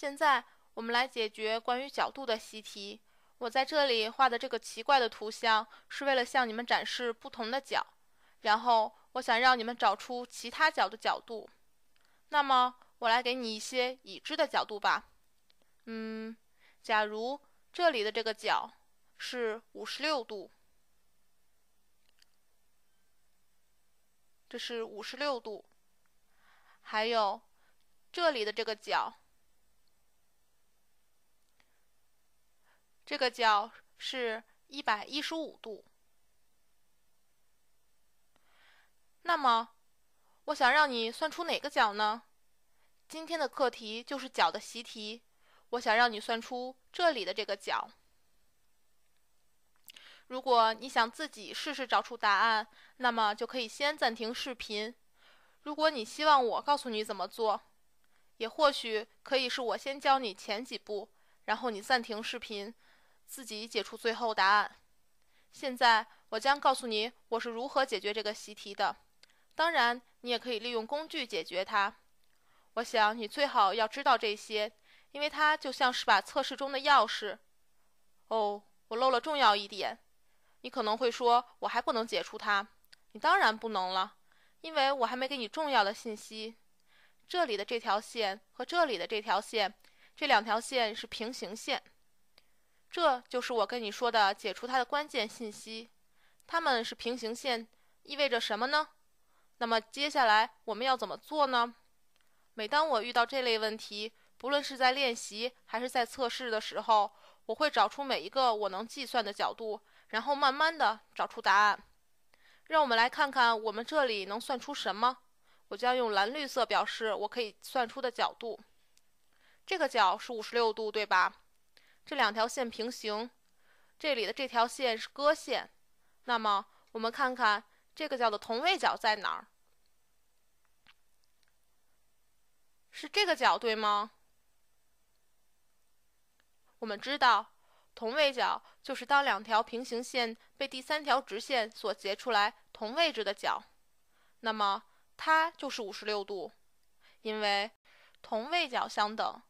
现在我们来解决关于角度的习题。我在这里画的这个奇怪的图像，是为了向你们展示不同的角。然后，我想让你们找出其他角的角度。那么，我来给你一些已知的角度吧。嗯，假如这里的这个角是五十六度，这是五十六度。还有，这里的这个角。这个角是一百一十五度。那么，我想让你算出哪个角呢？今天的课题就是角的习题。我想让你算出这里的这个角。如果你想自己试试找出答案，那么就可以先暂停视频。如果你希望我告诉你怎么做，也或许可以是我先教你前几步，然后你暂停视频。自己解出最后答案。现在，我将告诉你我是如何解决这个习题的。当然，你也可以利用工具解决它。我想你最好要知道这些，因为它就像是把测试中的钥匙。哦，我漏了重要一点。你可能会说，我还不能解除它。你当然不能了，因为我还没给你重要的信息。这里的这条线和这里的这条线，这两条线是平行线。这就是我跟你说的解除它的关键信息。它们是平行线，意味着什么呢？那么接下来我们要怎么做呢？每当我遇到这类问题，不论是在练习还是在测试的时候，我会找出每一个我能计算的角度，然后慢慢的找出答案。让我们来看看我们这里能算出什么。我将用蓝绿色表示我可以算出的角度。这个角是五十六度，对吧？这两条线平行，这里的这条线是割线。那么，我们看看这个角的同位角在哪儿？是这个角对吗？我们知道，同位角就是当两条平行线被第三条直线所截出来同位置的角。那么，它就是五十六度，因为同位角相等。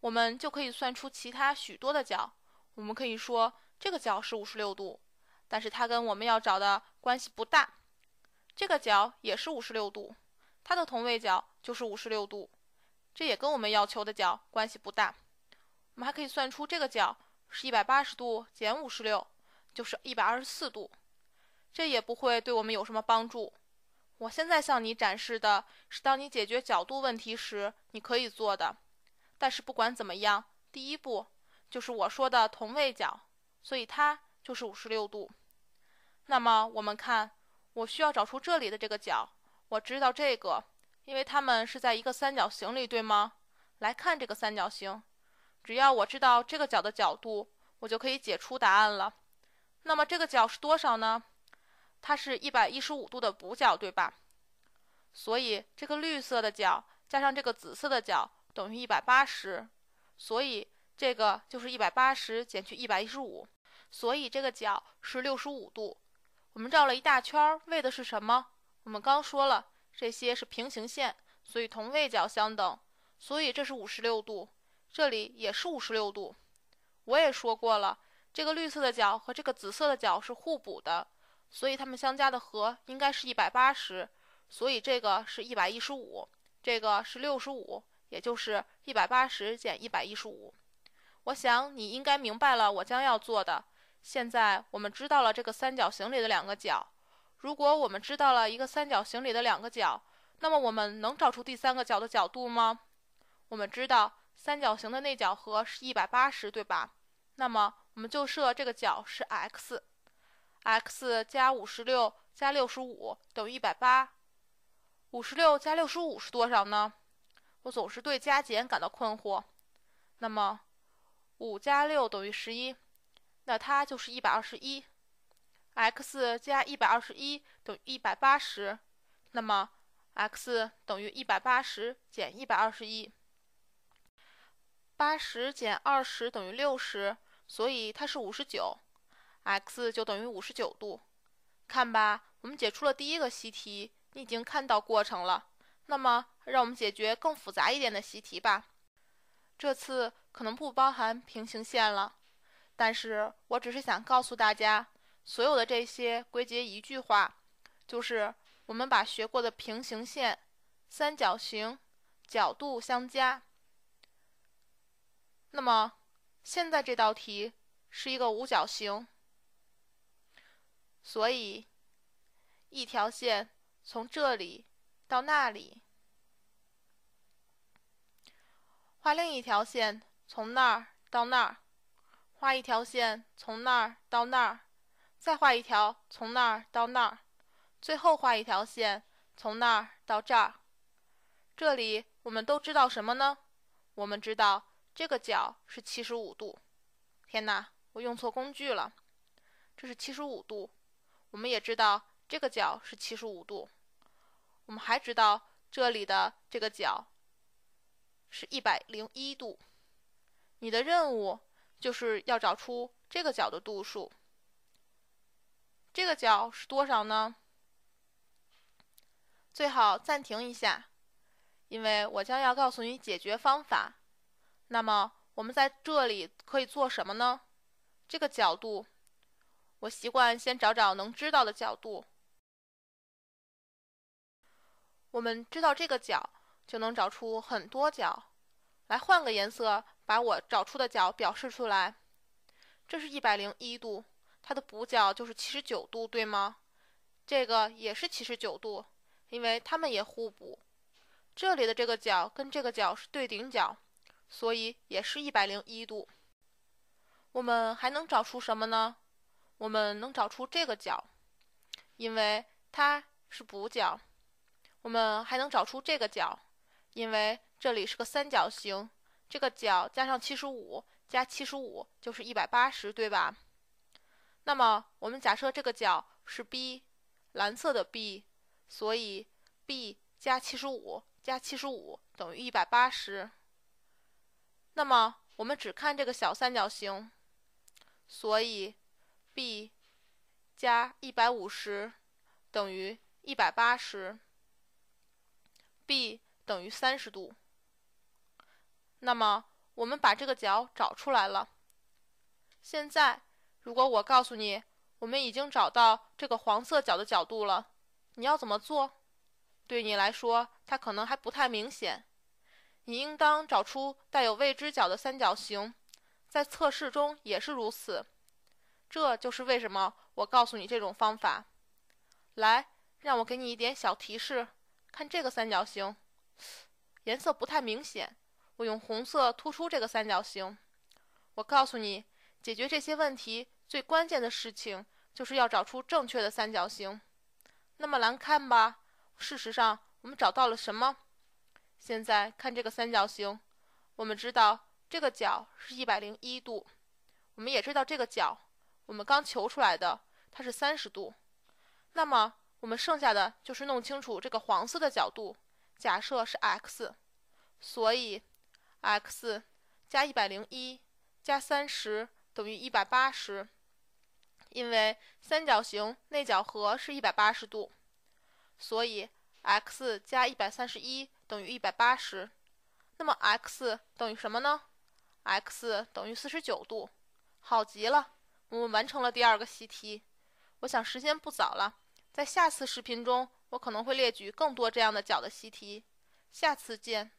我们就可以算出其他许多的角。我们可以说这个角是五十六度，但是它跟我们要找的关系不大。这个角也是五十六度，它的同位角就是五十六度，这也跟我们要求的角关系不大。我们还可以算出这个角是一百八十度减五十六，就是一百二十四度，这也不会对我们有什么帮助。我现在向你展示的是，当你解决角度问题时，你可以做的。但是不管怎么样，第一步就是我说的同位角，所以它就是五十六度。那么我们看，我需要找出这里的这个角。我知道这个，因为它们是在一个三角形里，对吗？来看这个三角形，只要我知道这个角的角度，我就可以解出答案了。那么这个角是多少呢？它是一百一十五度的补角，对吧？所以这个绿色的角加上这个紫色的角。等于一百八十，所以这个就是一百八十减去一百一十五，所以这个角是六十五度。我们绕了一大圈，为的是什么？我们刚说了，这些是平行线，所以同位角相等，所以这是五十六度，这里也是五十六度。我也说过了，这个绿色的角和这个紫色的角是互补的，所以它们相加的和应该是一百八十，所以这个是一百一十五，这个是六十五。也就是一百八十减一百一十五。我想你应该明白了，我将要做的。现在我们知道了这个三角形里的两个角。如果我们知道了一个三角形里的两个角，那么我们能找出第三个角的角度吗？我们知道三角形的内角和是一百八十，对吧？那么我们就设这个角是 x，x 加五十六加六十五等于一百八。五十六加六十五是多少呢？我总是对加减感到困惑。那么，五加六等于十一，那它就是一百二十一。x 加一百二十一等于一百八十，那么 x 等于一百八十减一百二十一。八十减二十等于六十，所以它是五十九，x 就等于五十九度。看吧，我们解出了第一个习题，你已经看到过程了。那么，让我们解决更复杂一点的习题吧。这次可能不包含平行线了，但是我只是想告诉大家，所有的这些归结一句话，就是我们把学过的平行线、三角形、角度相加。那么现在这道题是一个五角形，所以一条线从这里到那里。画另一条线，从那儿到那儿；画一条线，从那儿到那儿；再画一条，从那儿到那儿；最后画一条线，从那儿到这儿。这里我们都知道什么呢？我们知道这个角是七十五度。天哪，我用错工具了！这是七十五度。我们也知道这个角是七十五度。我们还知道这里的这个角。是101度，你的任务就是要找出这个角的度数。这个角是多少呢？最好暂停一下，因为我将要告诉你解决方法。那么我们在这里可以做什么呢？这个角度，我习惯先找找能知道的角度。我们知道这个角。就能找出很多角，来换个颜色，把我找出的角表示出来。这是一百零一度，它的补角就是七十九度，对吗？这个也是七十九度，因为它们也互补。这里的这个角跟这个角是对顶角，所以也是一百零一度。我们还能找出什么呢？我们能找出这个角，因为它是补角。我们还能找出这个角。因为这里是个三角形，这个角加上七十五加七十五就是一百八十，对吧？那么我们假设这个角是 b，蓝色的 b，所以 b 加七十五加七十五等于一百八十。那么我们只看这个小三角形，所以 b 加一百五十等于一百八十，b。等于三十度。那么，我们把这个角找出来了。现在，如果我告诉你，我们已经找到这个黄色角的角度了，你要怎么做？对你来说，它可能还不太明显。你应当找出带有未知角的三角形，在测试中也是如此。这就是为什么我告诉你这种方法。来，让我给你一点小提示，看这个三角形。颜色不太明显，我用红色突出这个三角形。我告诉你，解决这些问题最关键的事情就是要找出正确的三角形。那么来看吧。事实上，我们找到了什么？现在看这个三角形，我们知道这个角是一百零一度。我们也知道这个角，我们刚求出来的，它是三十度。那么我们剩下的就是弄清楚这个黄色的角度。假设是 x，所以 x 加一百零一加三十等于一百八十，因为三角形内角和是一百八十度，所以 x 加一百三十一等于一百八十，那么 x 等于什么呢？x 等于四十九度，好极了，我们完成了第二个习题。我想时间不早了，在下次视频中。我可能会列举更多这样的角的习题，下次见。